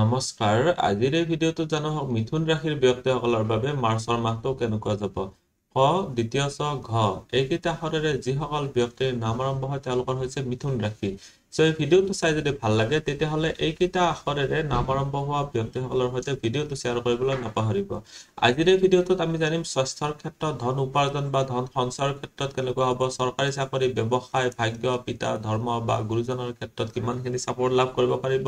নমস্কাৰ আজিৰ এই ভিডিঅ'টো জানো হওক মিথুন ৰাশিৰ ব্যক্তিসকলৰ বাবে মাৰ্চৰ মাহটো কেনেকুৱা যাব ক দ্বিতীয় চ ঘ এইকেইটা সদৰে যিসকল ব্যক্তিৰ নাম আৰম্ভ হয় তেওঁলোকৰ হৈছে মিথুন ৰাশি সো ভিডিওটো চাই যদি ভাল লাগে তেতিয়াহলে এইকেইটা আখৰেৰে নাম আৰম্ভ হোৱা ব্যক্তিসকলৰ সৈতে ভিডিঅ'টো শ্বেয়াৰ কৰিবলৈ নাপাহৰিব আজিৰ ভিডিঅ'টোত আমি জানিম স্বাস্থ্যৰ ক্ষেত্ৰত ধন উপাৰ্জন বা ধন সঞ্চয়ৰ ক্ষেত্ৰত কেনেকুৱা হ'ব চৰকাৰী চাকৰি ব্যৱসায় ভাগ্য পিতা ধৰ্ম বা গুৰুজনৰ ক্ষেত্ৰত কিমানখিনি ছাপৰ্ট লাভ কৰিব পাৰিব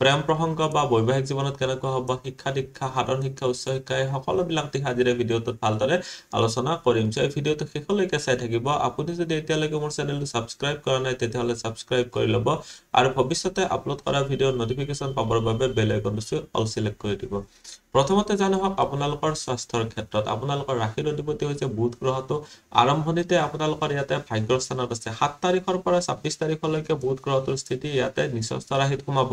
প্ৰেম প্ৰসংগ বা বৈবাহিক জীৱনত কেনেকুৱা হ'ব শিক্ষা দীক্ষা সাধাৰণ শিক্ষা উচ্চ শিক্ষা এই সকলোবিলাক দিশ আজিৰে ভিডিঅ'টোত ভালদৰে আলোচনা কৰিম চ' এই ভিডিঅ'টো শেষলৈকে চাই থাকিব আপুনি যদি এতিয়ালৈকে মোৰ চেনেলটো ছাবস্ক্ৰাইব কৰা নাই তেতিয়াহ'লে ছাবস্ক্ৰাইব কৰি ল'ব হ'ব আৰু ভৱিষ্যতে আপলোড কৰা ভিডিঅ' নটিফিকেশ্যন পাবৰ বাবে বেলেগ অনুচি অল চিলেক্ট কৰি দিব প্ৰথমতে জানি হওক আপোনালোকৰ স্বাস্থ্যৰ ক্ষেত্ৰত আপোনালোকৰ ৰাশিৰ অধিপতি হৈছে বুধ গ্ৰহটো আৰম্ভণিতে আপোনালোকৰ ইয়াতে ভাগ্যৰ স্থানত আছে সাত তাৰিখৰ পৰা ছাব্বিছ তাৰিখলৈকে বুধ গ্ৰহটোৰ স্থিতি ইয়াতে নিশ্চস্থ ৰাশিত সোমাব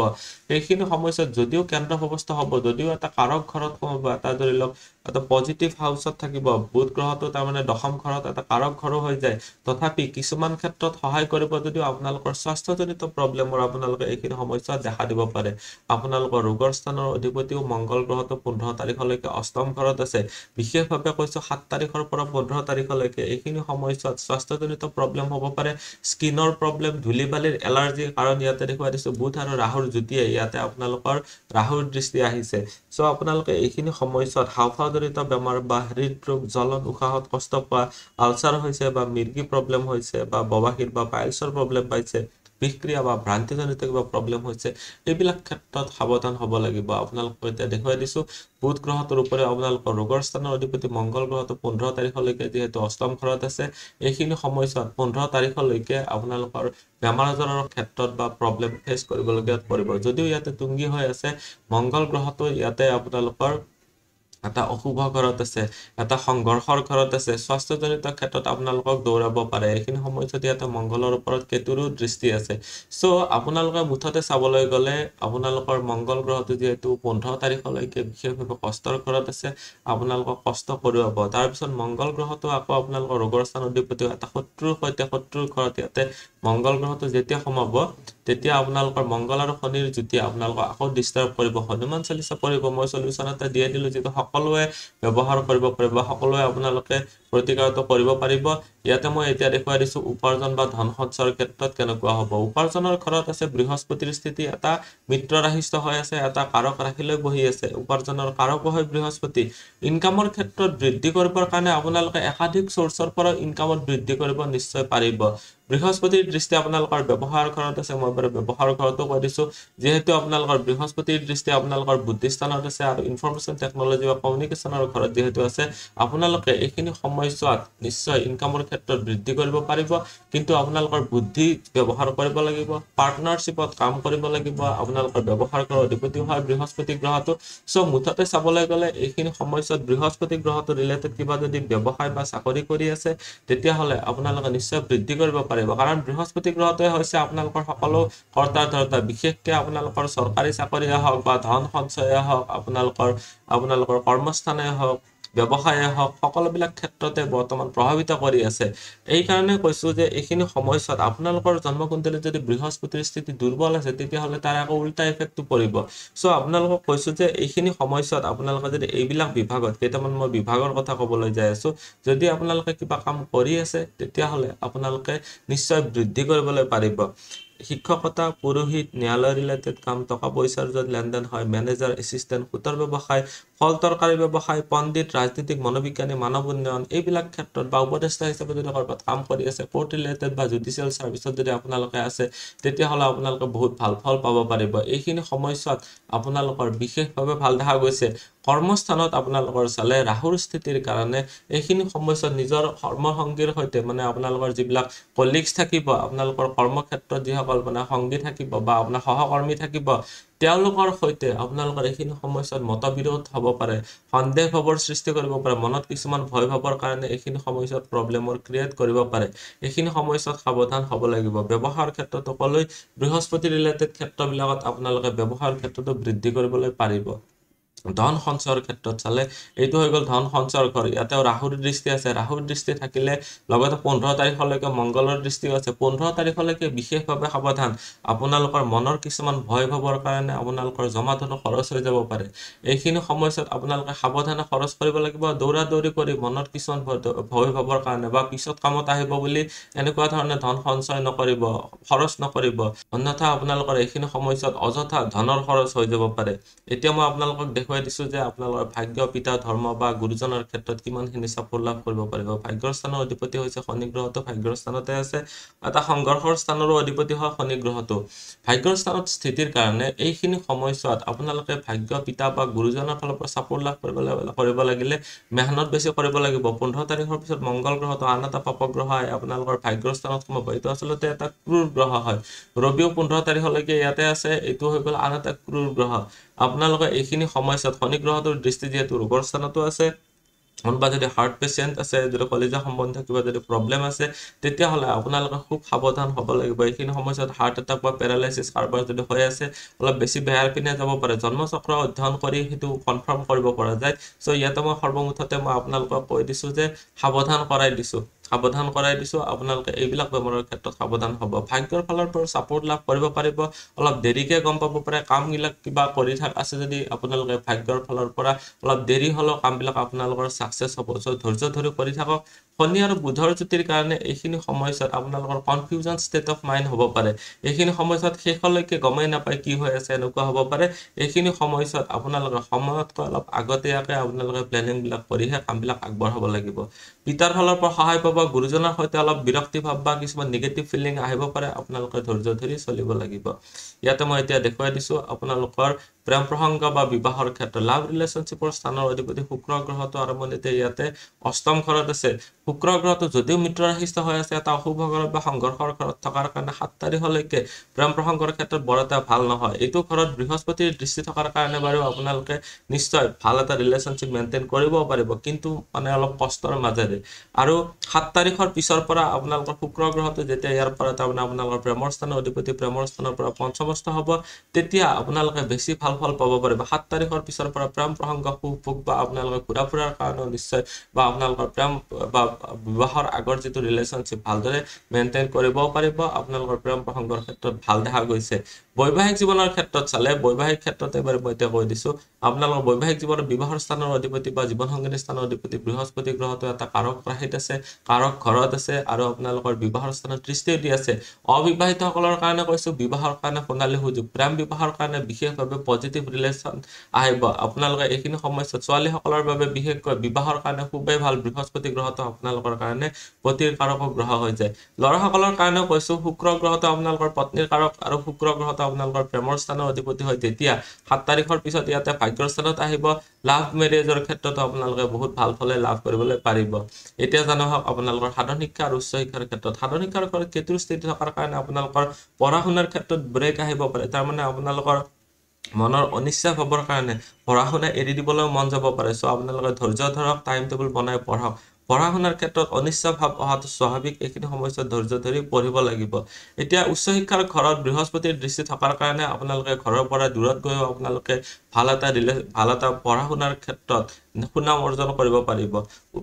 সেইখিনি সময়ছোৱাত যদিও কেন্দ্ৰ ব্যৱস্থা হ'ব যদিও এটা কাৰক ঘৰত সোমাব এটা ধৰি লওক এটা পজিটিভ হাউচত থাকিব বুধ গ্ৰহটো তাৰমানে দশম ঘৰত এটা কাৰক ঘৰো হৈ যায় তথাপি কিছুমান ক্ষেত্ৰত সহায় কৰিব যদিও আপোনালোকৰ স্বাস্থ্যজনিত সম্পৰ্কিত প্ৰব্লেমৰ আপোনালোকে এইখিনি সমস্যা দেখা দিব পাৰে আপোনালোকৰ ৰোগৰ স্থানৰ অধিপতিও মংগল গ্ৰহটো পোন্ধৰ তাৰিখলৈকে অষ্টম ঘৰত আছে বিশেষভাৱে কৈছোঁ সাত তাৰিখৰ পৰা পোন্ধৰ তাৰিখলৈকে এইখিনি সময়ছোৱাত স্বাস্থ্যজনিত প্ৰব্লেম হ'ব পাৰে স্কিনৰ প্ৰব্লেম ধূলি বালিৰ এলাৰ্জিৰ কাৰণ ইয়াতে দেখুৱাই দিছোঁ বুধ আৰু ৰাহুৰ যুটীয়াই ইয়াতে আপোনালোকৰ ৰাহুৰ দৃষ্টি আহিছে চ' আপোনালোকে এইখিনি সময়ছোৱাত হাওফাজনিত বেমাৰ বা হৃদৰোগ জ্বলন উশাহত কষ্ট পোৱা আলচাৰ হৈছে বা মিৰ্গী প্ৰব্লেম হৈছে বা ববাহীৰ বা পাইলছৰ প্ৰব্লেম পাইছে বিষক্ৰিয়া বা ভ্ৰান্তিজনিত কিবা প্ৰব্লেম হৈছে এইবিলাক ক্ষেত্ৰত সাৱধান হ'ব লাগিব আপোনালোকক এতিয়া দেখুৱাই দিছোঁ বুধ গ্ৰহটোৰ উপৰি আপোনালোকৰ ৰোগৰ স্থানৰ অধিপতি মংগল গ্ৰহটো পোন্ধৰ তাৰিখলৈকে যিহেতু অষ্টম ঘৰত আছে এইখিনি সময়ছোৱাত পোন্ধৰ তাৰিখলৈকে আপোনালোকৰ বেমাৰ আজাৰৰ ক্ষেত্ৰত বা প্ৰব্লেম ফেচ কৰিবলগীয়া পৰিব যদিও ইয়াতে তুংগী হৈ আছে মংগল গ্ৰহটো ইয়াতে আপোনালোকৰ এটা অশুভ ঘৰত আছে এটা সংঘৰ্ষৰ ঘৰত আছে স্বাস্থ্যজনিত ক্ষেত্ৰত আপোনালোকক দৌৰাব পাৰে এইখিনি সময়ত যদি এটা মংগলৰ ওপৰত কেতুৰো দৃষ্টি আছে চ' আপোনালোকে মুঠতে চাবলৈ গ'লে আপোনালোকৰ মংগল গ্ৰহটো যিহেতু পোন্ধৰ তাৰিখলৈকে বিশেষভাৱে কষ্টৰ ঘৰত আছে আপোনালোকক কষ্ট কৰোৱাব তাৰপিছত মংগল গ্ৰহটো আকৌ আপোনালোকৰ ৰোগৰ স্থান অধিপতি এটা শত্ৰুৰ সৈতে শত্ৰুৰ ঘৰত ইয়াতে মংগল গ্ৰহটো যেতিয়া সোমাব তেতিয়া আপোনালোকৰ মংগল আৰু শনিৰ যুটি আপোনালোকক আকৌ ডিষ্টাৰ্ব কৰিব হনুমান চালিচা পৰিব মই চলিউচন এটা দিয়াই দিলোঁ যিটো সকলোৱে ব্যৱহাৰ কৰিব পাৰিব সকলোৱে আপোনালোকে প্ৰতিকাৰটো কৰিব পাৰিব ইয়াতে মই এতিয়া দেখুৱাই দিছোঁ উপাৰ্জন বা ধন সঞ্চয়ৰ ক্ষেত্ৰত কেনেকুৱা হ'ব উপাৰ্জনৰ ঘৰত আছে বৃহস্পতিৰ স্থিতি এটা মিত্ৰ ৰাহিষ্ট হৈ আছে এটা কাৰক ৰাখিলৈ বহি আছে উপাৰ্জনৰ কাৰক হয় বৃহস্পতি ইনকামৰ ক্ষেত্ৰত বৃদ্ধি কৰিবৰ কাৰণে আপোনালোকে একাধিক চ'ৰ্চৰ পৰা ইনকামত বৃদ্ধি কৰিব নিশ্চয় পাৰিব বৃহস্পতিৰ দৃষ্টি আপোনালোকৰ ব্যৱহাৰ ঘৰত আছে মই বাৰু ব্যৱহাৰ ঘৰতো কৈ দিছো যিহেতু আপোনালোকৰ বৃহস্পতিৰ দৃষ্টি আপোনালোকৰ বুদ্ধিস্থানত আছে আৰু ইনফৰমেশ্যন টেকনলজি বা কমিউনিকেশ্যনৰ ঘৰত যিহেতু আছে আপোনালোকে এইখিনি সময়ছোৱাত নিশ্চয় ইনকামৰ ক্ষেত্ৰত বৃদ্ধি কৰিব পাৰিব কিন্তু আপোনালোকৰ বুদ্ধি ব্যৱহাৰ কৰিব লাগিব পাৰ্টনাৰশ্বিপত কাম কৰিব লাগিব আপোনালোকৰ ব্যৱহাৰ ঘৰৰ অধিপতি হয় বৃহস্পতি গ্ৰহটো চ' মুঠতে চাবলৈ গ'লে এইখিনি সময়ছোৱাত বৃহস্পতি গ্ৰহটো ৰিলেটেড কিবা যদি ব্যৱসায় বা চাকৰি কৰি আছে তেতিয়াহ'লে আপোনালোকে নিশ্চয় বৃদ্ধি কৰিব পাৰিব পাৰিব কাৰণ বৃহস্পতি গ্ৰহটোৱে হৈছে আপোনালোকৰ সকলো কৰ্তা ধৰ্তা বিশেষকৈ আপোনালোকৰ চৰকাৰী চাকৰিয়ে হওক বা ধন সঞ্চয়ে হওক আপোনালোকৰ আপোনালোকৰ কৰ্মস্থানেই হওক ব্যৱসায়ে হওক সকলোবিলাক ক্ষেত্ৰতে বৰ্তমান প্ৰভাৱিত কৰি আছে এইকাৰণে কৈছোঁ যে এইখিনি সময়ছোৱাত আপোনালোকৰ জন্মকুণ্ডলীত যদি বৃহস্পতিৰ স্থিতি দুৰ্বল আছে তেতিয়াহ'লে তাৰ আকৌ উল্টা এফেক্টটো পৰিব চ' আপোনালোকক কৈছোঁ যে এইখিনি সময়ছোৱাত আপোনালোকে যদি এইবিলাক বিভাগত কেইটামান মই বিভাগৰ কথা ক'বলৈ যাই আছোঁ যদি আপোনালোকে কিবা কাম কৰি আছে তেতিয়াহ'লে আপোনালোকে নিশ্চয় বৃদ্ধি কৰিবলৈ পাৰিব শিক্ষকতা পুৰোহিত ন্যায়ালয় ৰিলেটেড কাম টকা পইচাৰ য'ত লেনদেন হয় মেনেজাৰ এছিষ্টেণ্ট সূতৰ ব্যৱসায় ফল তৰকাৰী ব্যৱসায় পণ্ডিত ৰাজনীতিক মনোবিজ্ঞানী মানৱ উন্নয়ন এইবিলাক ক্ষেত্ৰত বা উপদেষ্টা হিচাপে যদি ক'ৰবাত কাম কৰি আছে কোৰ্ট ৰিলেটেড বা জুডিচিয়েল ছাৰ্ভিচত যদি আপোনালোকে আছে তেতিয়াহ'লে আপোনালোকে বহুত ভাল ফল পাব পাৰিব এইখিনি সময়ছোৱাত আপোনালোকৰ বিশেষভাৱে ভাল দেখা গৈছে কৰ্মস্থানত আপোনালোকৰ চালে ৰাহুৰ স্থিতিৰ কাৰণে এইখিনি সময়ছোৱাত নিজৰ কৰ্ম সংগীৰ সৈতে মানে আপোনালোকৰ যিবিলাক কলিগছ থাকিব আপোনালোকৰ কৰ্মক্ষেত্ৰত যিসকল মানে সংগী থাকিব বা আপোনাৰ সহকৰ্মী থাকিব তেওঁলোকৰ সৈতে আপোনালোকৰ এইখিনি সময়ছোৱাত মত বিৰোধ হ'ব পাৰে সন্দেহ ভাৱৰ সৃষ্টি কৰিব পাৰে মনত কিছুমান ভয় ভাৱৰ কাৰণে এইখিনি সময়ছোৱাত প্ৰব্লেমৰ ক্ৰিয়েট কৰিব পাৰে এইখিনি সময়ছোৱাত সাৱধান হ'ব লাগিব ব্যৱহাৰৰ ক্ষেত্ৰত অকলৈ বৃহস্পতি ৰিলেটেড ক্ষেত্ৰবিলাকত আপোনালোকে ব্যৱহাৰৰ ক্ষেত্ৰতো বৃদ্ধি কৰিবলৈ পাৰিব ধন সঞ্চয়ৰ ক্ষেত্ৰত চালে এইটো হৈ গ'ল ধন সঞ্চয়ৰ ঘৰ ইয়াতে ৰাহুৰ দৃষ্টি আছে ৰাহুৰ দৃষ্টি থাকিলে লগতে পোন্ধৰ তাৰিখলৈকে মংগলৰ দৃষ্টিও আছে পোন্ধৰ তাৰিখলৈকে বিশেষভাৱে সাৱধান আপোনালোকৰ মনৰ কিছুমান ভয় ভাৱৰ কাৰণে আপোনালোকৰ জমা ধনো খৰচ হৈ যাব পাৰে এইখিনি সময়ছোৱাত আপোনালোকে সাৱধানে খৰচ কৰিব লাগিব দৌৰা দৌৰি কৰি মনত কিছুমান ভয় ভাৱৰ কাৰণে বা পিছত কামত আহিব বুলি এনেকুৱা ধৰণে ধন সঞ্চয় নকৰিব খৰচ নকৰিব অন্যথা আপোনালোকৰ এইখিনি সময়ছোৱাত অযথা ধনৰ খৰচ হৈ যাব পাৰে এতিয়া মই আপোনালোকক দেখো দেখুৱাই দিছো যে আপোনালোকৰ ভাগ্য পিতা ধৰ্ম বা গুৰুজনৰ ক্ষেত্ৰত কিমানখিনি চাপৰ লাভ কৰিব পাৰিব ভাগ্যৰ স্থানৰ অধিপতি হৈছে শনি গ্ৰহটো ভাগ্যৰ স্থানতে আছে এটা সংঘৰ্ষৰ স্থানৰো অধিপতি হয় শনি গ্ৰহটো ভাগ্যৰ স্থানত স্থিতিৰ কাৰণে এইখিনি সময়ছোৱাত আপোনালোকে ভাগ্য পিতা বা গুৰুজনৰ ফালৰ পৰা চাপৰ লাভ কৰিব লাগিলে মেহনত বেছি কৰিব লাগিব পোন্ধৰ তাৰিখৰ পিছত মংগল গ্ৰহটো আন এটা পাপগ্ৰহ আহে আপোনালোকৰ ভাগ্যৰ স্থানত সোমাব এইটো আচলতে এটা ক্ৰূৰ গ্ৰহ হয় ৰবিও পোন্ধৰ তাৰিখলৈকে ইয়াতে আছে এইটো হৈ গ'ল আন এটা ক্ৰূৰ গ্ৰহ আপোনালোকে এইখিনি সময় হৈছে শনি গ্ৰহটোৰ দৃষ্টি যিহেতু ৰোগৰ স্থানতো আছে কোনোবা যদি হাৰ্ট পেচেণ্ট আছে যদি কলেজা সম্বন্ধীয় কিবা যদি প্ৰব্লেম আছে তেতিয়াহ'লে আপোনালোকে খুব সাৱধান হ'ব লাগিব এইখিনি সময়ছোৱাত হাৰ্ট এটাক বা পেৰালাইচিছ কাৰোবাৰ যদি হৈ আছে অলপ বেছি বেয়াৰ পিনে যাব পাৰে জন্মচক্ৰ অধ্যয়ন কৰি সেইটো কনফাৰ্ম কৰিব পৰা যায় চ' ইয়াতে মই সৰ্বমুঠতে মই আপোনালোকক কৈ দিছোঁ যে সাৱধান কৰাই দিছোঁ সাৱধান কৰাই দিছো আপোনালোকে এইবিলাক বেমাৰৰ ক্ষেত্ৰত সাৱধান হ'ব ভাগ্যৰ ফালৰ পৰা ছাপোৰ্ট লাভ কৰিব পাৰিব অলপ দেৰিকে গম পাব পাৰে কামবিলাক কিবা কৰি থাক আছে যদি আপোনালোকে ভাগ্যৰ ফালৰ পৰা অলপ দেৰি হ'লেও কামবিলাক আপোনালোকৰ ছাকচেছ হ'ব চ' ধৈৰ্য ধৰি কৰি থাকক শনি আৰু বুধৰ জ্যোতিৰ কাৰণে এইখিনি সময়ছোৱাত আপোনালোকৰ কনফিউজন ষ্টেট অফ মাইণ্ড হ'ব পাৰে এইখিনি সময়ছোৱাত শেষলৈকে গমেই নাপায় কি হৈ আছে এনেকুৱা হ'ব পাৰে এইখিনি সময়ছোৱাত আপোনালোকে সময়তকৈ অলপ আগতীয়াকৈ আপোনালোকে প্লেনিংবিলাক কৰিহে কামবিলাক আগবঢ়াব লাগিব পিতাৰ ফালৰ পৰা সহায় পাব গুৰুজনৰ সৈতে অলপ বিৰক্তিভাৱ বা কিছুমান নিগেটিভ ফিলিং আহিব পাৰে আপোনালোকে ধৈৰ্য ধৰি চলিব লাগিব ইয়াতে মই এতিয়া দেখুৱাই দিছোঁ আপোনালোকৰ প্ৰেম প্ৰসংগ বা বিবাহৰ ক্ষেত্ৰত লাভ ৰিলেশ্যনশ্বিপৰ স্থানৰ অধিপতি শুক্ৰ গ্ৰহটো আৰম্ভণিতে ইয়াতে অষ্টম ঘৰত আছে শুক্ৰ গ্ৰহটো যদিও মিত্ৰ ৰাশিষ্ট হৈ আছে এটা অশুভ ঘৰত বা সংঘৰ্ষৰ ঘৰত থকাৰ কাৰণে সাত তাৰিখলৈকে প্ৰেম প্ৰসংগৰ ক্ষেত্ৰত বৰ এটা ভাল নহয় এইটো ঘৰত বৃহস্পতিৰ দৃষ্টি থকাৰ কাৰণে বাৰু আপোনালোকে নিশ্চয় ভাল এটা ৰিলেশ্যনশ্বিপ মেইনটেইন কৰিব পাৰিব কিন্তু মানে অলপ কষ্টৰ মাজেৰে আৰু সাত তাৰিখৰ পিছৰ পৰা আপোনালোকৰ শুক্ৰ গ্ৰহটো যেতিয়া ইয়াৰ পৰা তাৰমানে আপোনালোকৰ প্ৰেমৰ স্থানৰ অধিপতি প্ৰেমৰ স্থানৰ পৰা পঞ্চমস্থ হ'ব তেতিয়া আপোনালোকে বেছি ভাল ফল পাব পাৰিব সাত তাৰিখৰ পিছৰ পৰা প্ৰেম প্ৰসংগ সুখ ভোগ বা আপোনালোকে ঘূৰা ফুৰাৰ কাৰণেও নিশ্চয় বা আপোনালোকৰ প্ৰেম বা বিবাহৰ আগৰ যিটো ৰিলেশ্যনশ্বিপ ভালদৰে মেইনটেইন কৰিব পাৰিব আপোনালোকৰ প্ৰেম প্ৰসংগৰ ক্ষেত্ৰত ভাল দেখা গৈছে বৈবাহিক জীৱনৰ ক্ষেত্ৰত চালে বৈবাহিক ক্ষেত্ৰত এবাৰ মই এতিয়া কৈ দিছোঁ আপোনালোকৰ বৈবাহিক জীৱনৰ বিবাহৰ স্থানৰ অধিপতি বা জীৱনসংগিনী স্থানৰ অধিপতি বৃহস্পতি গ্ৰহটো এটা কাৰক ৰাশিত আছে কাৰক ঘৰত আছে আৰু আপোনালোকৰ বিবাহৰ স্থানত দৃষ্টি দি আছে অবিবাহিতসকলৰ কাৰণে কৈছো বিবাহৰ কাৰণে সোণালী সুযোগ প্ৰেম বিবাহৰ কাৰণে বিশেষভাৱে পজিটিভ ৰিলেশ্যন আহিব আপোনালোকে এইখিনি সময়ছোৱাত ছোৱালীসকলৰ বাবে বিশেষকৈ বিবাহৰ কাৰণে খুবেই ভাল বৃহস্পতি গ্ৰহটো আপোনাৰ আপোনালোকৰ কাৰণে পতিৰ কাৰক গ্ৰহ হৈ যায় ল'ৰাসকলৰ কাৰণেও কৈছোঁ শুক্ৰ গ্ৰহটো আপোনালোকৰ পত্নীৰ কাৰক আৰু শুক্ৰ গ্ৰহটো আপোনালোকৰ প্ৰেমৰ স্থানৰ অধিপতি হয় তেতিয়া সাত তাৰিখৰ পিছত ইয়াতে ভাগ্যৰ স্থানত আহিব লাভ মেৰেজৰ ক্ষেত্ৰতো আপোনালোকে বহুত ভাল ফলে লাভ কৰিবলৈ পাৰিব এতিয়া জানো হওক আপোনালোকৰ সাধন শিক্ষা আৰু উচ্চ শিক্ষাৰ ক্ষেত্ৰত সাধন শিক্ষাৰ কেতুৰ স্থিতি থকাৰ কাৰণে আপোনালোকৰ পঢ়া শুনাৰ ক্ষেত্ৰত ব্ৰেক আহিব পাৰে তাৰমানে আপোনালোকৰ মনৰ অনিচ্ছা হ'বৰ কাৰণে পঢ়া শুনা এৰি দিবলৈও মন যাব পাৰে চ' আপোনালোকে ধৈৰ্য ধৰক টাইম টেবুল বনাই পঢ়ক পঢ়া শুনাৰ ক্ষেত্ৰত অনিচ্ছা ভাৱ অহাটো স্বাভাৱিক এইখিনি সমস্যা ধৈৰ্য ধৰি পঢ়িব লাগিব এতিয়া উচ্চ শিক্ষাৰ ঘৰত বৃহস্পতিৰ দৃষ্টি থকাৰ কাৰণে আপোনালোকে ঘৰৰ পৰা দূৰত গৈও আপোনালোকে ভাল এটা ৰিলে ভাল এটা পঢ়া শুনাৰ ক্ষেত্ৰত সুনাম অৰ্জন কৰিব পাৰিব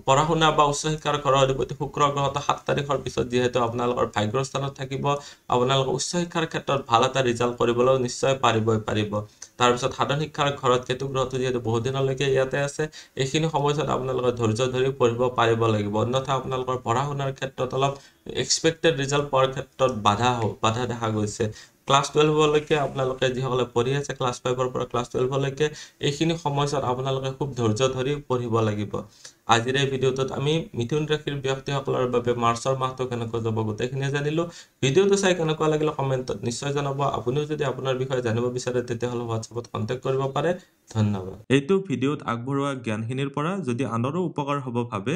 পঢ়া শুনা বা উচ্চ শিক্ষাৰ ঘৰৰ অধিপতি শুক্ৰ গ্ৰহটো সাত তাৰিখৰ পিছত যিহেতু আপোনালোকৰ ভাগ্য স্থানত থাকিব আপোনালোকে উচ্চ শিক্ষাৰ ক্ষেত্ৰত ভাল এটা ৰিজাল্ট কৰিবলৈও নিশ্চয় পাৰিবই পাৰিব তাৰপিছত সাধাৰণ শিক্ষাৰ ঘৰত কেতু গ্ৰহটো যিহেতু বহুদিনলৈকে ইয়াতে আছে এইখিনি সময়ছোৱাত আপোনালোকে ধৈৰ্য ধৰি পঢ়িব পাৰিব লাগিব অন্যথা আপোনালোকৰ পঢ়া শুনাৰ ক্ষেত্ৰত অলপ এক্সপেক্টেড ৰিজাল্ট পোৱাৰ ক্ষেত্ৰত বাধা বাধা দেখা গৈছে ক্লাছ টুৱেলভলৈকে আপোনালোকে যিসকলে পঢ়ি আছে ক্লাছ ফাইভৰ পৰা ক্লাছ টুৱেলভলৈকে এইখিনি সময়ছোৱাত আপোনালোকে খুব ধৈৰ্য ধৰি পঢ়িব লাগিব আজিৰ এই ভিডিঅ'টোত আমি মিথুন ৰাশিৰ ব্যক্তিসকলৰ বাবে মাৰ্চৰ মাহটো কেনেকৈ যাব গোটেইখিনিয়ে জানিলোঁ ভিডিঅ'টো চাই কেনেকুৱা লাগিলে কমেণ্টত নিশ্চয় জনাব আপুনিও যদি আপোনাৰ বিষয়ে জানিব বিচাৰে তেতিয়াহ'লে হোৱাটছএপত কণ্টেক্ট কৰিব পাৰে ধন্যবাদ এইটো ভিডিঅ'ত আগবঢ়োৱা জ্ঞানখিনিৰ পৰা যদি আনৰো উপকাৰ হ'ব ভাবে